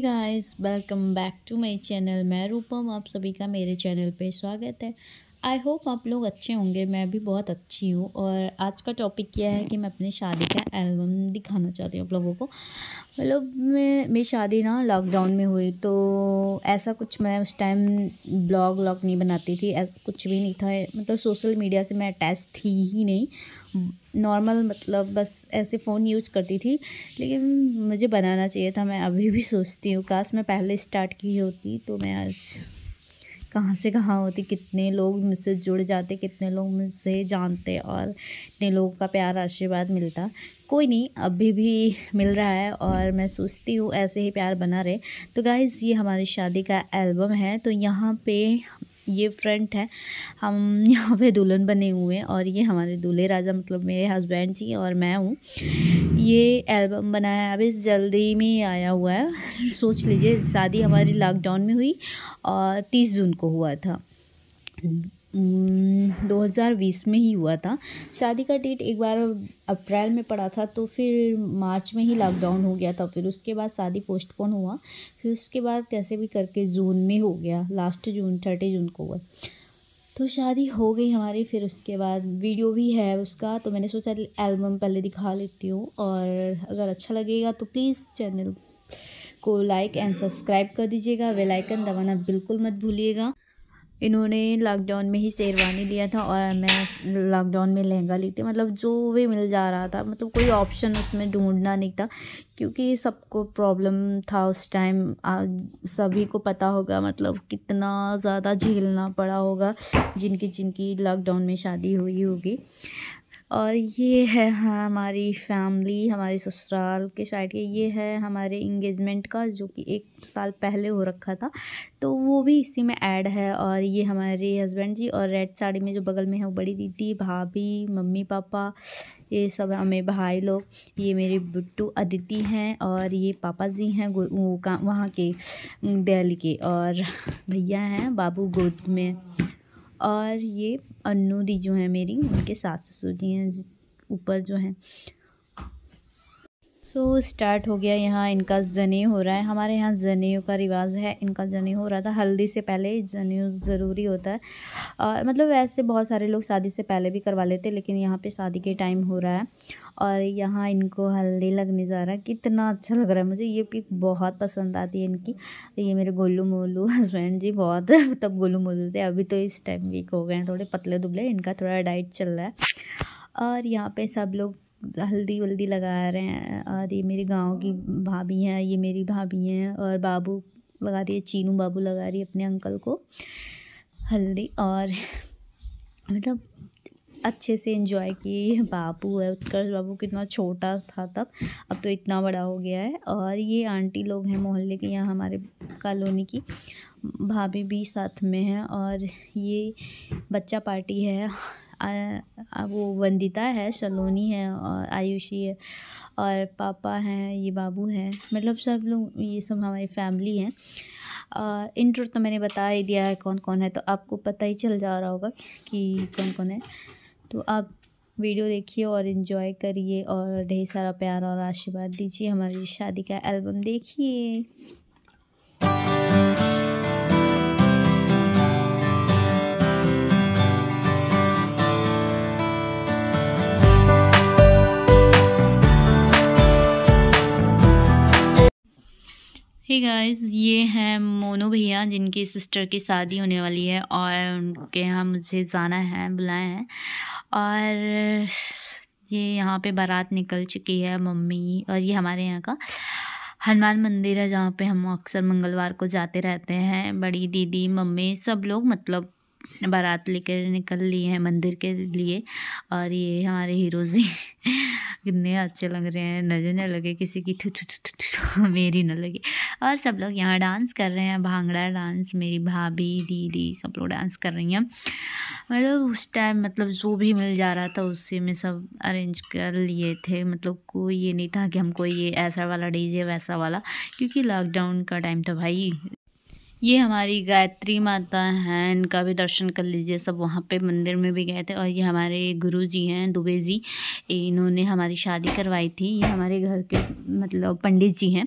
guys welcome back to my channel मैं रूपम आप सभी का मेरे चैनल पे स्वागत है आई होप आप लोग अच्छे होंगे मैं भी बहुत अच्छी हूँ और आज का टॉपिक यह है कि मैं अपनी शादी का एल्बम दिखाना चाहती हूँ आप लोगों को मतलब मैं मेरी शादी ना लॉकडाउन में हुई तो ऐसा कुछ मैं उस टाइम ब्लॉग व्लॉग नहीं बनाती थी ऐसा कुछ भी नहीं था मतलब सोशल मीडिया से मैं अटैच थी ही नहीं नॉर्मल मतलब बस ऐसे फ़ोन यूज करती थी लेकिन मुझे बनाना चाहिए था मैं अभी भी सोचती हूँ काश मैं पहले स्टार्ट की होती तो मैं आज कहाँ से कहाँ होती कितने लोग मुझसे जुड़ जाते कितने लोग मुझसे जानते और इतने लोगों का प्यार आशीर्वाद मिलता कोई नहीं अभी भी मिल रहा है और मैं सोचती हूँ ऐसे ही प्यार बना रहे तो गाइज़ ये हमारी शादी का एल्बम है तो यहाँ पे ये फ्रंट है हम यहाँ पे दुल्हन बने हुए हैं और ये हमारे दूल्हे राजा मतलब मेरे हस्बैंड जी और मैं हूँ ये एल्बम बनाया है जल्दी में आया हुआ है सोच लीजिए शादी हमारी लॉकडाउन में हुई और तीस जून को हुआ था 2020 में ही हुआ था शादी का डेट एक बार अप्रैल में पड़ा था तो फिर मार्च में ही लॉकडाउन हो गया था फिर उसके बाद शादी पोस्टपोन हुआ फिर उसके बाद कैसे भी करके जून में हो गया लास्ट जून थर्टी जून को हुआ तो शादी हो गई हमारी फिर उसके बाद वीडियो भी है उसका तो मैंने सोचा एल्बम पहले दिखा लेती हूँ और अगर अच्छा लगेगा तो प्लीज़ चैनल को लाइक एंड सब्सक्राइब कर दीजिएगा वेलाइकन दबाना बिल्कुल मत भूलिएगा इन्होंने लॉकडाउन में ही शेरवानी लिया था और मैं लॉकडाउन में लहंगा ली थी मतलब जो भी मिल जा रहा था मतलब कोई ऑप्शन उसमें ढूंढना नहीं था क्योंकि सबको प्रॉब्लम था उस टाइम सभी को पता होगा मतलब कितना ज़्यादा झेलना पड़ा होगा जिनकी जिनकी लॉकडाउन में शादी हुई होगी और ये है हमारी फैमिली हमारे ससुराल के साइड के ये है हमारे इंगेजमेंट का जो कि एक साल पहले हो रखा था तो वो भी इसी में ऐड है और ये हमारे हस्बैंड जी और रेड साड़ी में जो बगल में है वो बड़ी दीदी भाभी मम्मी पापा ये सब हमें भाई लोग ये मेरे बुट्टू अदिति हैं और ये पापा जी हैं वो वहाँ के दिल्ली के और भैया हैं बाबू गोद में और ये अन्नू दी जो हैं मेरी उनके सास ससुर जी हैं ऊपर जो हैं सो स्टार्ट हो गया यहाँ इनका जने हो रहा है हमारे यहाँ जने का रिवाज है इनका जने हो रहा था हल्दी से पहले जने ज़रूरी होता है और मतलब वैसे बहुत सारे लोग शादी से पहले भी करवा लेते लेकिन यहाँ पे शादी के टाइम हो रहा है और यहाँ इनको हल्दी लगने जा रहा है कितना अच्छा लग रहा है मुझे ये पिक बहुत पसंद आती है इनकी ये मेरे गोलू मोलू हस्बैंड जी बहुत तब गोलू मोलू थे अभी तो इस टाइम वीक हो गए हैं थोड़े पतले दुबले इनका थोड़ा डाइट चल रहा है और यहाँ पे सब लोग हल्दी वल्दी लगा रहे हैं और ये मेरे गाँव की भाभी हैं ये मेरी भाभी हैं और बाबू लगा रही है चीनू बाबू लगा रही है अपने अंकल को हल्दी और मतलब अच्छे से इन्जॉय किए बाबू है उत्कर्ष बाबू कितना छोटा था तब अब तो इतना बड़ा हो गया है और ये आंटी लोग हैं मोहल्ले के यहाँ हमारे कॉलोनी की भाभी भी साथ में हैं और ये बच्चा पार्टी है वो वंदिता है सलोनी है और आयुषी है और पापा हैं ये बाबू हैं मतलब सब लोग ये सब हमारी फैमिली हैं और इंट्रो तो मैंने बता ही दिया है कौन कौन है तो आपको पता ही चल जा रहा होगा कि कौन कौन है तो आप वीडियो देखिए और इन्जॉय करिए और ढेर सारा प्यार और आशीर्वाद दीजिए हमारी शादी का एल्बम देखिए हे गाइस ये हैं मोनू भैया जिनकी सिस्टर की शादी होने वाली है और उनके यहाँ मुझे जाना है बुलाए हैं और ये यहाँ पे बारात निकल चुकी है मम्मी और ये हमारे यहाँ का हनुमान मंदिर है जहाँ पे हम अक्सर मंगलवार को जाते रहते हैं बड़ी दीदी मम्मी सब लोग मतलब बारात लेकर निकल ली है मंदिर के लिए और ये हमारे हीरो जी कितने अच्छे लग रहे हैं नज़र न लगे किसी की थू थू थू थू मेरी न लगे और सब लोग यहाँ डांस कर रहे हैं भांगड़ा डांस मेरी भाभी दीदी सब लोग डांस कर रही हैं मतलब उस टाइम मतलब जो भी मिल जा रहा था उससे में सब अरेंज कर लिए थे मतलब कोई ये नहीं था कि हमको ये ऐसा वाला डीजे वैसा वाला क्योंकि लॉकडाउन का टाइम था भाई ये हमारी गायत्री माता हैं इनका भी दर्शन कर लीजिए सब वहाँ पे मंदिर में भी गए थे और ये हमारे गुरु जी हैं दुबे जी इन्होंने हमारी शादी करवाई थी ये हमारे घर के मतलब पंडित जी हैं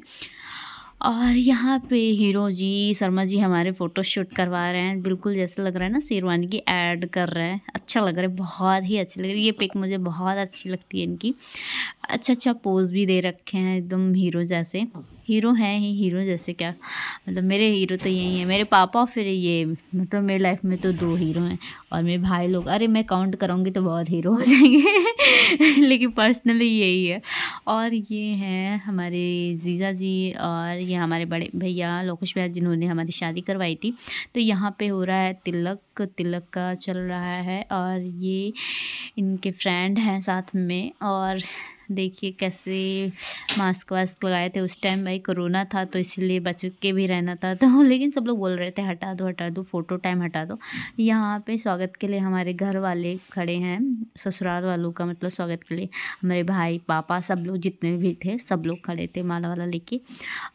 और यहाँ पे हीरो जी शर्मा जी हमारे फ़ोटो शूट करवा रहे हैं बिल्कुल जैसे लग रहा है ना शेरवानी की ऐड कर रहे हैं अच्छा लग रहा है बहुत ही अच्छी लग रही है ये पिक मुझे बहुत अच्छी लगती है इनकी अच्छा अच्छा पोज़ भी दे रखे हैं एकदम हीरो जैसे हीरो हैं ही हीरो जैसे क्या मतलब मेरे हीरो तो यही हैं मेरे पापा फिर ये मतलब मेरी लाइफ में तो दो हीरो हैं और मेरे भाई लोग अरे मैं काउंट करूँगी तो बहुत हीरो हो जाएंगे लेकिन पर्सनली यही है और ये हैं हमारे जीजा जी और ये हमारे बड़े भैया लोकेश भैया जिन्होंने हमारी शादी करवाई थी तो यहाँ पर हो रहा है तिलक तिलक का चल रहा है और ये इनके फ्रेंड हैं साथ में और देखिए कैसे मास्क वास्क लगाए थे उस टाइम भाई कोरोना था तो इसीलिए बच के भी रहना था तो लेकिन सब लोग बोल रहे थे हटा दो हटा दो फ़ोटो टाइम हटा दो यहाँ पे स्वागत के लिए हमारे घर वाले खड़े हैं ससुराल वालों का मतलब स्वागत के लिए हमारे भाई पापा सब लोग जितने भी थे सब लोग खड़े थे माला वाला लेके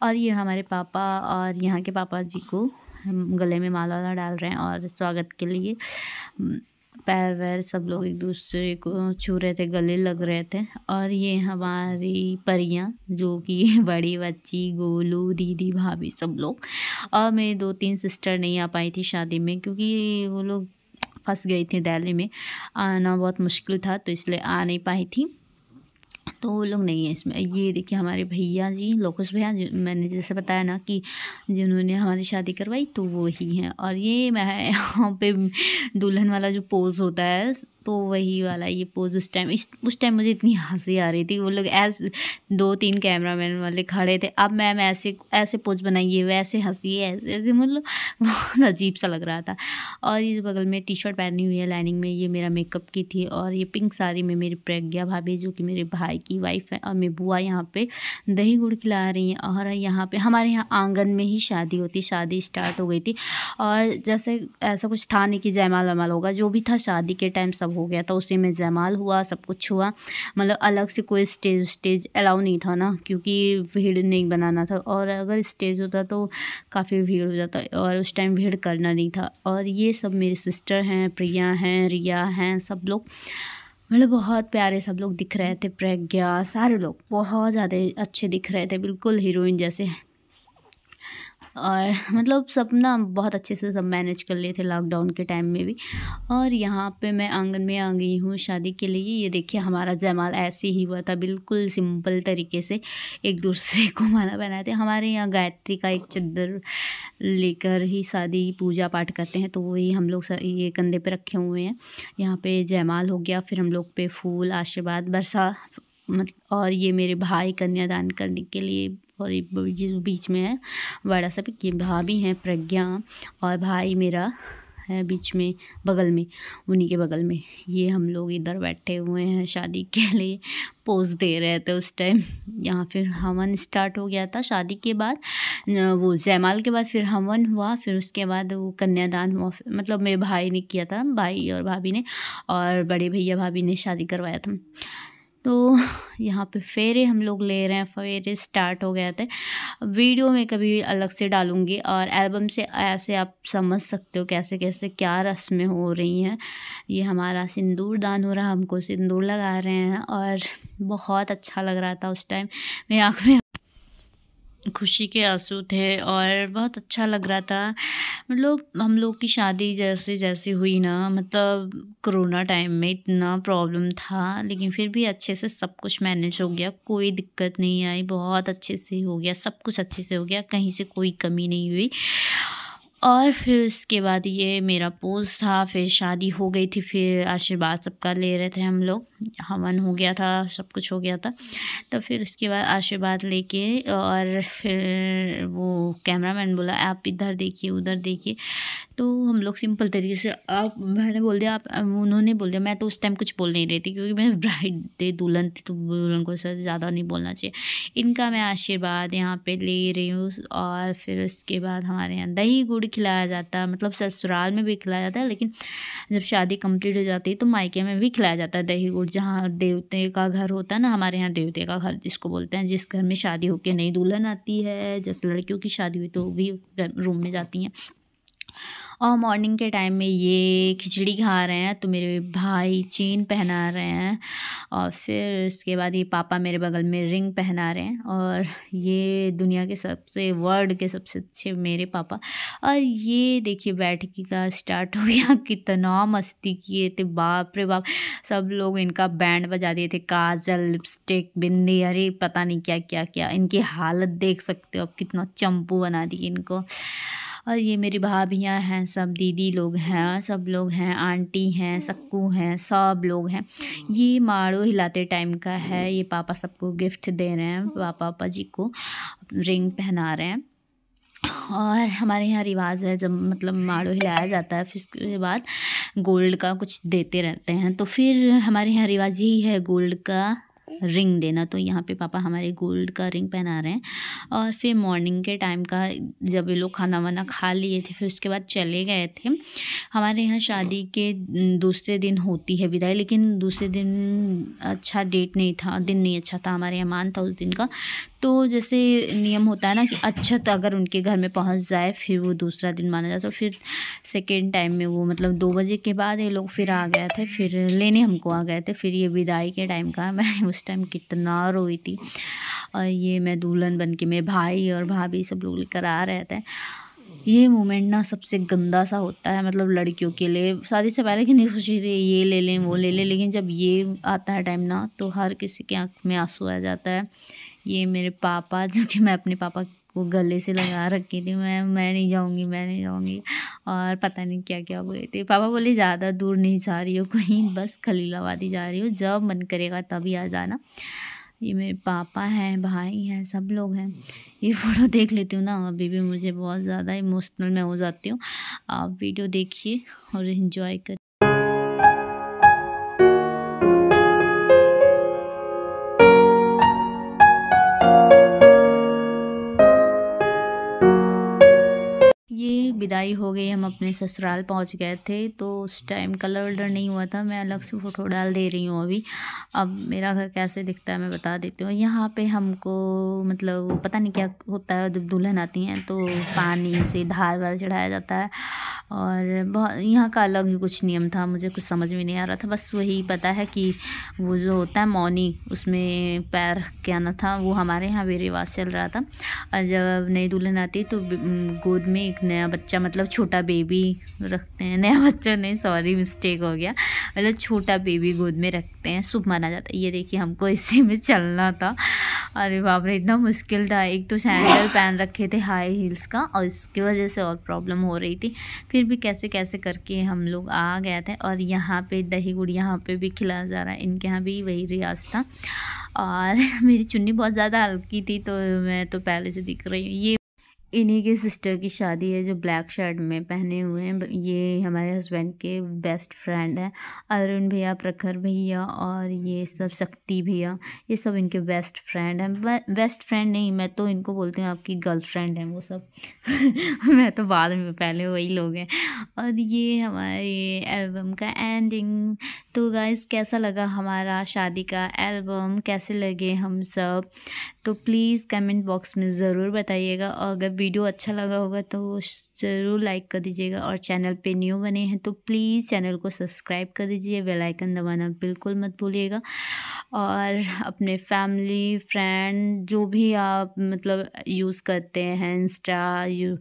और ये हमारे पापा और यहाँ के पापा जी को गले में माला वाला डाल रहे हैं और स्वागत के लिए पैर वैर सब लोग एक दूसरे को छू रहे थे गले लग रहे थे और ये हमारी परियां जो कि बड़ी बच्ची गोलू दीदी भाभी सब लोग और मेरी दो तीन सिस्टर नहीं आ पाई थी शादी में क्योंकि वो लोग फंस गई थी दिल्ली में आना बहुत मुश्किल था तो इसलिए आ नहीं पाई थी तो वो लोग नहीं है इसमें ये देखिए हमारे भैया जी लोकस भैया मैंने जैसे बताया ना कि जिन्होंने हमारी शादी करवाई तो वो ही हैं और ये मैं यहाँ पे दुल्हन वाला जो पोज़ होता है तो वही वाला ये पोज उस टाइम इस उस टाइम मुझे इतनी हंसी आ रही थी वो लोग ऐसे दो तीन कैमरा मैन वाले खड़े थे अब मैम ऐसे ऐसे पोज बनाइए वैसे हंसी ऐसे ऐसे मतलब बहुत अजीब सा लग रहा था और इस बगल में टी शर्ट पहनी हुई है लाइनिंग में ये मेरा मेकअप की थी और ये पिंक साड़ी में मेरी प्रज्ञा भाभी जो कि मेरे भाई की वाइफ है और मेरी बुआ यहाँ पर दही गुड़ खिला रही हैं और यहाँ पर हमारे यहाँ आंगन में ही शादी होती शादी स्टार्ट हो गई थी और जैसे ऐसा कुछ था नहीं कि जयमाल वमाल होगा जो भी था शादी के टाइम सब हो गया था उसी में जमाल हुआ सब कुछ हुआ मतलब अलग से कोई स्टेज स्टेज अलाउ नहीं था ना क्योंकि भीड़ नहीं बनाना था और अगर स्टेज होता तो काफ़ी भीड़ हो जाता और उस टाइम भीड़ करना नहीं था और ये सब मेरी सिस्टर हैं प्रिया हैं रिया हैं सब लोग मतलब बहुत प्यारे सब लोग दिख रहे थे प्रज्ञा सारे लोग बहुत ज़्यादा अच्छे दिख रहे थे बिल्कुल हीरोइन जैसे और मतलब सब ना बहुत अच्छे से सब मैनेज कर लिए थे लॉकडाउन के टाइम में भी और यहाँ पे मैं आंगन में आ गई हूँ शादी के लिए ये देखिए हमारा जयमाल ऐसे ही हुआ था बिल्कुल सिंपल तरीके से एक दूसरे को माला थे हमारे यहाँ गायत्री का एक चद्दर लेकर ही शादी पूजा पाठ करते हैं तो वही हम लोग ये कंधे पर रखे हुए हैं यहाँ पर जयमाल हो गया फिर हम लोग पे फूल आशीर्वाद बरसा मतलब और ये मेरे भाई कन्यादान करने के लिए और ये जो बीच में है बड़ा सा ये भाभी हैं प्रज्ञा और भाई मेरा है बीच में बगल में उन्हीं के बगल में ये हम लोग इधर बैठे हुए हैं शादी के लिए पोज दे रहे थे उस टाइम यहाँ फिर हवन स्टार्ट हो गया था शादी के बाद वो जयमाल के बाद फिर हवन हुआ फिर उसके बाद वो कन्यादान हुआ मतलब मेरे भाई ने किया था भाई और भाभी ने और बड़े भैया भाभी ने शादी करवाया था तो यहाँ पे फेरे हम लोग ले रहे हैं फेरे स्टार्ट हो गया थे वीडियो में कभी अलग से डालूँगी और एल्बम से ऐसे आप समझ सकते हो कैसे कैसे क्या रस्में हो रही हैं ये हमारा सिंदूर दान हो रहा हमको सिंदूर लगा रहे हैं और बहुत अच्छा लग रहा था उस टाइम मेरी आँख में खुशी के आंसू थे और बहुत अच्छा लग रहा था मतलब हम लोग की शादी जैसे जैसे हुई ना मतलब कोरोना टाइम में इतना प्रॉब्लम था लेकिन फिर भी अच्छे से सब कुछ मैनेज हो गया कोई दिक्कत नहीं आई बहुत अच्छे से हो गया सब कुछ अच्छे से हो गया कहीं से कोई कमी नहीं हुई और फिर उसके बाद ये मेरा पोज़ था फिर शादी हो गई थी फिर आशीर्वाद सबका ले रहे थे हम लोग हवन हाँ, हो गया था सब कुछ हो गया था तो फिर उसके बाद आशीर्वाद लेके और फिर वो कैमरामैन बोला आप इधर देखिए उधर देखिए तो हम लोग सिंपल तरीके से आप मैंने बोल दिया आप उन्होंने बोल दिया मैं तो उस टाइम कुछ बोल नहीं रही थी क्योंकि मैं ब्राइड थी दुल्हन थी तो दुल्हन को सर ज़्यादा नहीं बोलना चाहिए इनका मैं आशीर्वाद यहाँ पे ले रही हूँ और फिर उसके बाद हमारे यहाँ दही गुड़ खिलाया जाता है मतलब ससुराल में भी खिलाया जाता है लेकिन जब शादी कम्प्लीट हो जाती है तो मायके में भी खिलाया जाता है दही गुड़ जहाँ देवते का घर होता है ना हमारे यहाँ देवते का घर जिसको बोलते हैं जिस घर में शादी होकर नई दुल्हन आती है जैसे लड़कियों की शादी हुई तो भी रूम में जाती हैं और मॉर्निंग के टाइम में ये खिचड़ी खा रहे हैं तो मेरे भाई चेन पहना रहे हैं और फिर इसके बाद ये पापा मेरे बगल में रिंग पहना रहे हैं और ये दुनिया के सबसे वर्ल्ड के सबसे अच्छे मेरे पापा और ये देखिए बैठकी का स्टार्ट हो गया कितना मस्ती किए थे बाप रे बाप सब लोग इनका बैंड बजा दिए थे काजल लिपस्टिक बिंदी अरे पता नहीं क्या क्या क्या इनकी हालत देख सकते हो अब कितना चंपू बना दिए इनको और ये मेरी भाभियाँ हैं सब दीदी लोग हैं सब लोग हैं आंटी हैं सक्कू हैं सब लोग हैं ये माड़ो हिलाते टाइम का है ये पापा सबको गिफ्ट दे रहे हैं पापा पापा जी को रिंग पहना रहे हैं और हमारे यहाँ रिवाज है जब मतलब माड़ो हिलाया जाता है फिर उसके बाद गोल्ड का कुछ देते रहते हैं तो फिर हमारे यहाँ रिवाज यही है गोल्ड का रिंग देना तो यहाँ पे पापा हमारे गोल्ड का रिंग पहना रहे हैं और फिर मॉर्निंग के टाइम का जब ये लोग खाना वाना खा लिए थे फिर उसके बाद चले गए थे हमारे यहाँ शादी के दूसरे दिन होती है विदाई लेकिन दूसरे दिन अच्छा डेट नहीं था दिन नहीं अच्छा था हमारे यहाँ मान था उस दिन का तो जैसे नियम होता है ना कि अच्छा तो अगर उनके घर में पहुँच जाए फिर वो दूसरा दिन माना जाता है फिर सेकेंड टाइम में वो मतलब दो बजे के बाद ये लोग फिर आ गए थे फिर लेने हमको आ गए थे फिर ये विदाई के टाइम का मैं उस टाइम कितना रोई थी और ये मैं दुल्हन बन के मेरे भाई और भाभी सब लोग लेकर आ रहे थे ये मोमेंट ना सबसे गंदा सा होता है मतलब लड़कियों के लिए शादी से पहले कितनी खुशी थी ये ले लें वो ले लें लेकिन जब ये आता है टाइम ना तो हर किसी के आँख में आंसू आ जाता है ये मेरे पापा जो कि मैं अपने पापा वो गले से लगा रखी थी मैं मैं नहीं जाऊँगी मैं नहीं जाऊँगी और पता नहीं क्या क्या बोले थे पापा बोले ज़्यादा दूर नहीं जा रही हो कहीं बस खलीलाबाद ही जा रही हो जब मन करेगा तभी आ जाना ये मेरे पापा हैं भाई हैं सब लोग हैं ये फ़ोटो देख लेती हूँ ना अभी भी मुझे बहुत ज़्यादा इमोशनल मैं हो जाती हूँ आप वीडियो देखिए और इन्जॉय कर विदाई हो गई हम अपने ससुराल पहुंच गए थे तो उस टाइम कलर वलर नहीं हुआ था मैं अलग से फ़ोटो डाल दे रही हूँ अभी अब मेरा घर कैसे दिखता है मैं बता देती हूँ यहाँ पे हमको मतलब पता नहीं क्या होता है जब दुल्हन आती हैं तो पानी से धार वार चढ़ाया जाता है और बहुत यहाँ का अलग ही कुछ नियम था मुझे कुछ समझ में नहीं आ रहा था बस वही पता है कि वो जो होता है मौनी उसमें पैर क्या ना था वो हमारे यहाँ भी रिवाज चल रहा था और जब नई दुल्हन आती तो गोद में एक नया बच्चा मतलब छोटा बेबी रखते हैं नया बच्चा नहीं सॉरी मिस्टेक हो गया मतलब छोटा बेबी गोद में रखते हैं शुभ माना जाता है ये देखिए हमको इसी में चलना था अरे बाप रे इतना मुश्किल था एक तो सैंडल पहन रखे थे हाई हील्स का और इसकी वजह से और प्रॉब्लम हो रही थी फिर भी कैसे कैसे करके हम लोग आ गए थे और यहाँ पे दही गुड़ यहाँ पे भी खिलाया जा रहा है इनके यहाँ भी वही रियाज था और मेरी चुन्नी बहुत ज़्यादा हल्की थी तो मैं तो पहले से दिख रही हूँ ये इन्हीं के सिस्टर की शादी है जो ब्लैक शर्ट में पहने हुए हैं ये हमारे हस्बैंड के बेस्ट फ्रेंड हैं अरुण भैया प्रखर भैया और ये सब शक्ति भैया ये सब इनके बेस्ट फ्रेंड हैं बेस्ट फ्रेंड नहीं मैं तो इनको बोलती हूँ आपकी गर्लफ्रेंड हैं वो सब मैं तो बाद में पहले वही लोग हैं और ये हमारे एल्बम का एंडिंग तो गाइस कैसा लगा हमारा शादी का एल्बम कैसे लगे हम सब तो प्लीज़ कमेंट बॉक्स में ज़रूर बताइएगा और अगर वीडियो अच्छा लगा होगा तो ज़रूर लाइक कर दीजिएगा और चैनल पे न्यू बने हैं तो प्लीज़ चैनल को सब्सक्राइब कर दीजिए बेल आइकन दबाना बिल्कुल मत भूलिएगा और अपने फैमिली फ्रेंड जो भी आप मतलब यूज़ करते हैं इंस्टा यू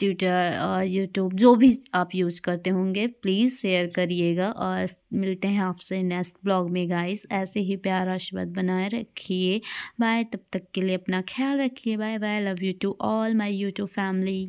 ट्विटर और यूट्यूब जो भी आप यूज़ करते होंगे प्लीज़ शेयर करिएगा और मिलते हैं आपसे नेक्स्ट ब्लॉग में गाइस ऐसे ही प्यार आशीर्वाद बनाए रखिए बाय तब तक के लिए अपना ख्याल रखिए bye bye love you to all my YouTube family